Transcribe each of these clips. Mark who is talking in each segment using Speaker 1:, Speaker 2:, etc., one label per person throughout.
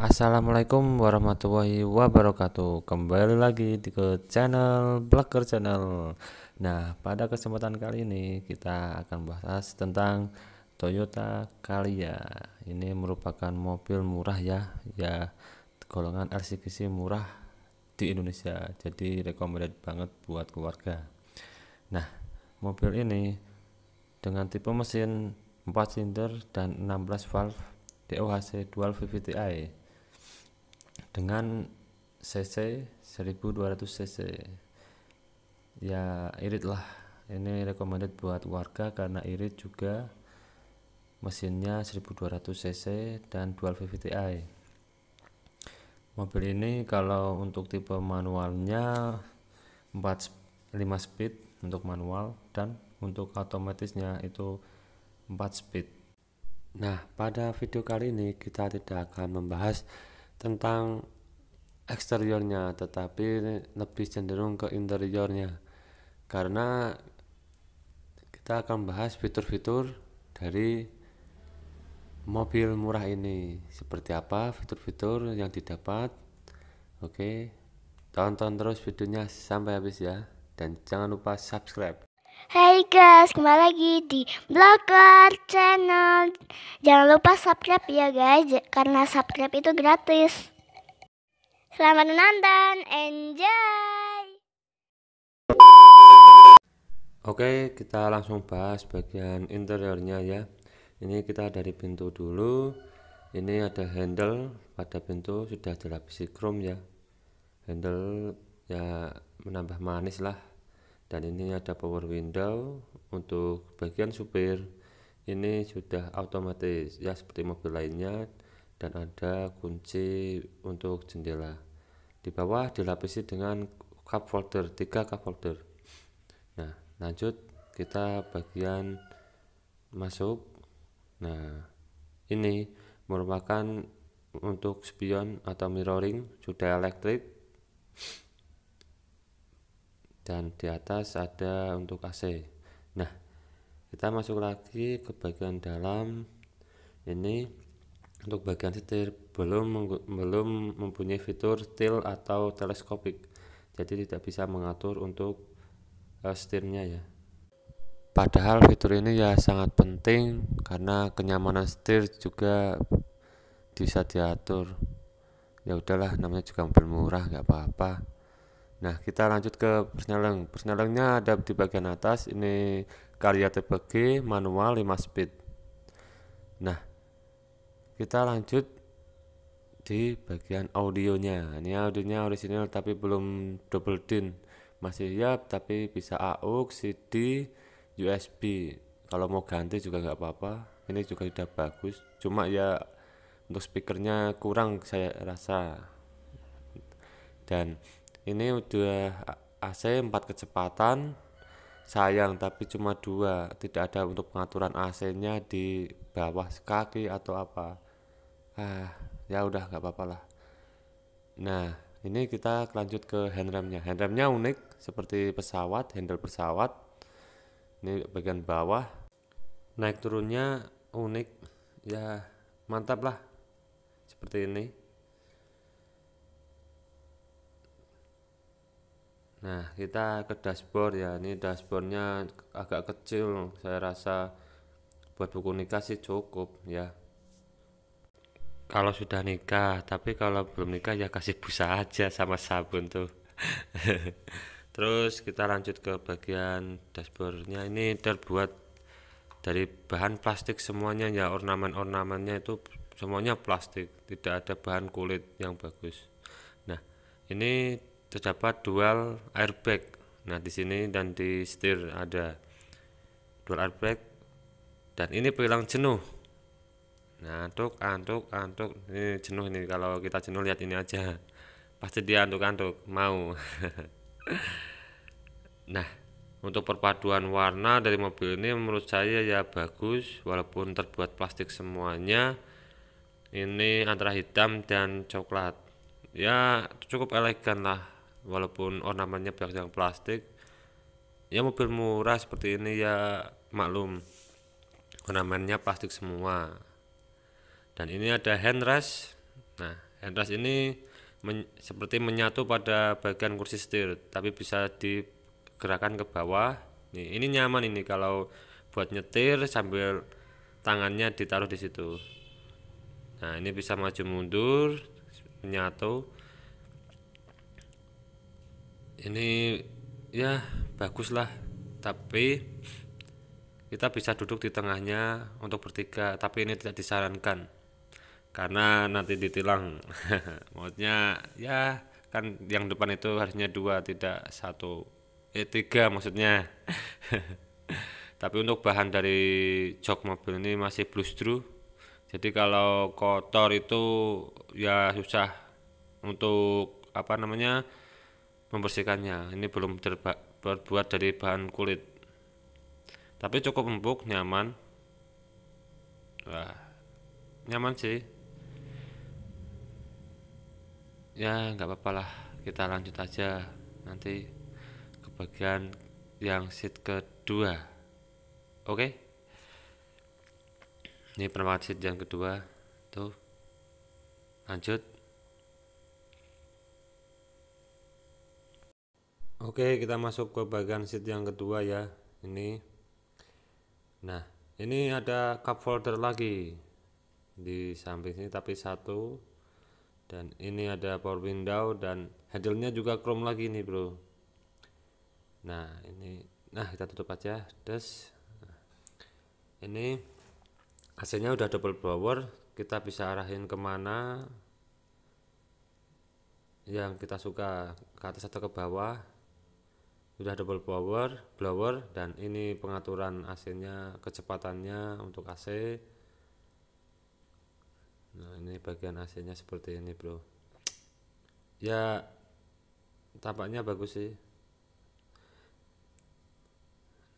Speaker 1: Assalamualaikum warahmatullahi wabarakatuh Kembali lagi di ke channel Blacker Channel Nah pada kesempatan kali ini kita akan bahas tentang Toyota Calya Ini merupakan mobil murah ya Ya golongan LCGC murah di Indonesia Jadi recommended banget buat keluarga Nah mobil ini dengan tipe mesin 4 silinder dan 16 valve DOHC Dual VVTi dengan cc 1200 cc ya irit lah ini recommended buat warga karena irit juga mesinnya 1200 cc dan dual VVTi mobil ini kalau untuk tipe manualnya 45 speed untuk manual dan untuk otomatisnya itu 4 speed nah pada video kali ini kita tidak akan membahas tentang eksteriornya tetapi lebih cenderung ke interiornya karena kita akan bahas fitur-fitur dari mobil murah ini seperti apa fitur-fitur yang didapat oke tonton terus videonya sampai habis ya dan jangan lupa subscribe Hai guys, kembali lagi di Blogger Channel. Jangan lupa subscribe ya guys, karena subscribe itu gratis. Selamat menonton, enjoy. Oke, kita langsung bahas bagian interiornya ya. Ini kita dari pintu dulu. Ini ada handle pada pintu sudah dilapisi chrome ya. Handle ya menambah manis lah dan ini ada power window untuk bagian supir ini sudah otomatis ya seperti mobil lainnya dan ada kunci untuk jendela di bawah dilapisi dengan cup folder tiga cup folder nah lanjut kita bagian masuk nah ini merupakan untuk spion atau mirroring sudah elektrik dan di atas ada untuk AC nah kita masuk lagi ke bagian dalam ini untuk bagian setir belum belum mempunyai fitur tilt atau teleskopik jadi tidak bisa mengatur untuk uh, setirnya ya padahal fitur ini ya sangat penting karena kenyamanan setir juga bisa diatur ya udahlah namanya juga mobil murah nggak apa-apa Nah, kita lanjut ke persneleng. Persnelengnya ada di bagian atas, ini karya TPG manual 5 speed. Nah, kita lanjut di bagian audionya. Ini audionya original tapi belum double din. Masih ya, tapi bisa AUX, CD, USB. Kalau mau ganti juga nggak apa-apa. Ini juga sudah bagus. Cuma ya untuk speakernya kurang saya rasa. Dan ini udah AC 4 kecepatan sayang tapi cuma dua tidak ada untuk pengaturan AC nya di bawah kaki atau apa ah ya udah nggak apa-apa lah nah ini kita lanjut ke handremnya handremnya unik seperti pesawat handle pesawat ini bagian bawah naik turunnya unik ya mantap lah seperti ini Nah, kita ke dashboard ya. Ini dashboardnya agak kecil, saya rasa buat buku nikah sih cukup ya. Kalau sudah nikah, tapi kalau belum nikah ya kasih busa aja sama sabun tuh. Terus kita lanjut ke bagian dashboardnya. Ini terbuat dari bahan plastik semuanya ya, ornamen-ornamennya itu semuanya plastik, tidak ada bahan kulit yang bagus. Nah, ini terdapat dual airbag. Nah, di sini dan di setir ada dual airbag dan ini pelang jenuh. Nah, antuk, antuk, antuk. Ini jenuh ini kalau kita jenuh lihat ini aja. Pasti dia antuk-antuk, mau. nah, untuk perpaduan warna dari mobil ini menurut saya ya bagus walaupun terbuat plastik semuanya. Ini antara hitam dan coklat. Ya, cukup elegan lah walaupun ornamennya banyak yang plastik ya mobil murah seperti ini ya maklum ornamennya plastik semua dan ini ada handrest nah handrest ini men seperti menyatu pada bagian kursi setir tapi bisa digerakkan ke bawah nih ini nyaman ini kalau buat nyetir sambil tangannya ditaruh di situ nah ini bisa maju mundur menyatu ini ya bagus lah tapi kita bisa duduk di tengahnya untuk bertiga tapi ini tidak disarankan karena nanti ditilang maksudnya ya kan yang depan itu harusnya dua tidak satu eh tiga maksudnya tapi untuk bahan dari jok mobil ini masih blustru jadi kalau kotor itu ya susah untuk apa namanya membersihkannya. Ini belum terbuat dari bahan kulit. Tapi cukup empuk, nyaman. Wah, nyaman sih. Ya, nggak apa-apa lah. Kita lanjut aja nanti ke bagian yang seat kedua. Oke. Ini permat seat yang kedua. Tuh. Lanjut. Oke, kita masuk ke bagian seat yang kedua ya. Ini. Nah, ini ada cup folder lagi di samping sini tapi satu dan ini ada power window dan handle-nya juga chrome lagi nih, Bro. Nah, ini nah kita tutup aja. Des. Nah, ini AC-nya udah double blower, kita bisa arahin kemana yang kita suka ke atas atau ke bawah sudah double blower blower dan ini pengaturan AC-nya kecepatannya untuk AC nah ini bagian AC-nya seperti ini bro ya tampaknya bagus sih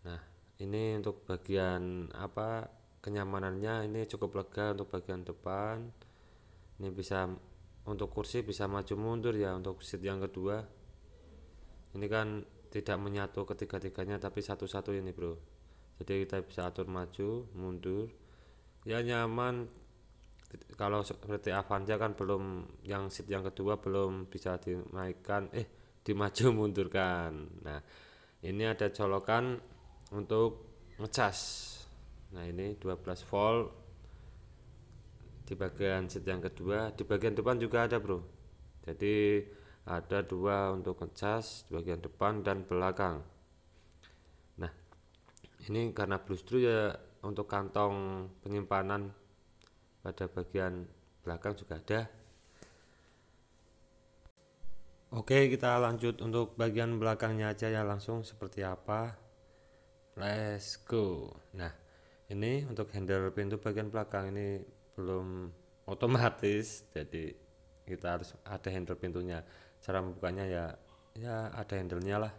Speaker 1: nah ini untuk bagian apa kenyamanannya ini cukup lega untuk bagian depan ini bisa untuk kursi bisa maju mundur ya untuk seat yang kedua ini kan tidak menyatu ketiga-tiganya tapi satu-satu ini bro jadi kita bisa atur maju mundur ya nyaman kalau seperti Avanza kan belum yang seat yang kedua belum bisa dinaikkan eh dimaju mundurkan nah ini ada colokan untuk ngecas nah ini 12 volt di bagian seat yang kedua di bagian depan juga ada bro jadi ada dua untuk ngecas bagian depan dan belakang nah ini karena blustru ya untuk kantong penyimpanan pada bagian belakang juga ada oke kita lanjut untuk bagian belakangnya aja ya langsung seperti apa let's go nah ini untuk handle pintu bagian belakang ini belum otomatis jadi kita harus ada handle pintunya cara membukanya ya ya ada handlenya lah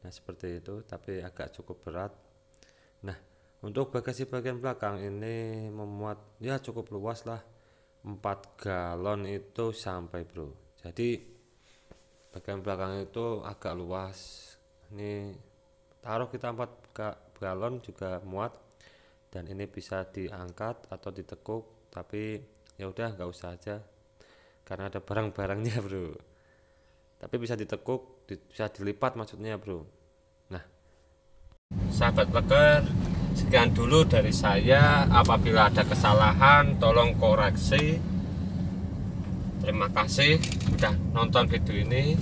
Speaker 1: nah seperti itu tapi agak cukup berat nah untuk bagasi bagian belakang ini memuat ya cukup luas lah 4 galon itu sampai bro jadi bagian belakang itu agak luas ini taruh kita 4 galon juga muat dan ini bisa diangkat atau ditekuk tapi ya udah nggak usah aja karena ada barang-barangnya bro tapi bisa ditekuk di, bisa dilipat maksudnya bro nah sahabat peker sekian dulu dari saya apabila ada kesalahan tolong koreksi terima kasih sudah nonton video ini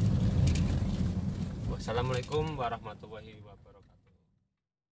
Speaker 1: wassalamualaikum warahmatullahi wabarakatuh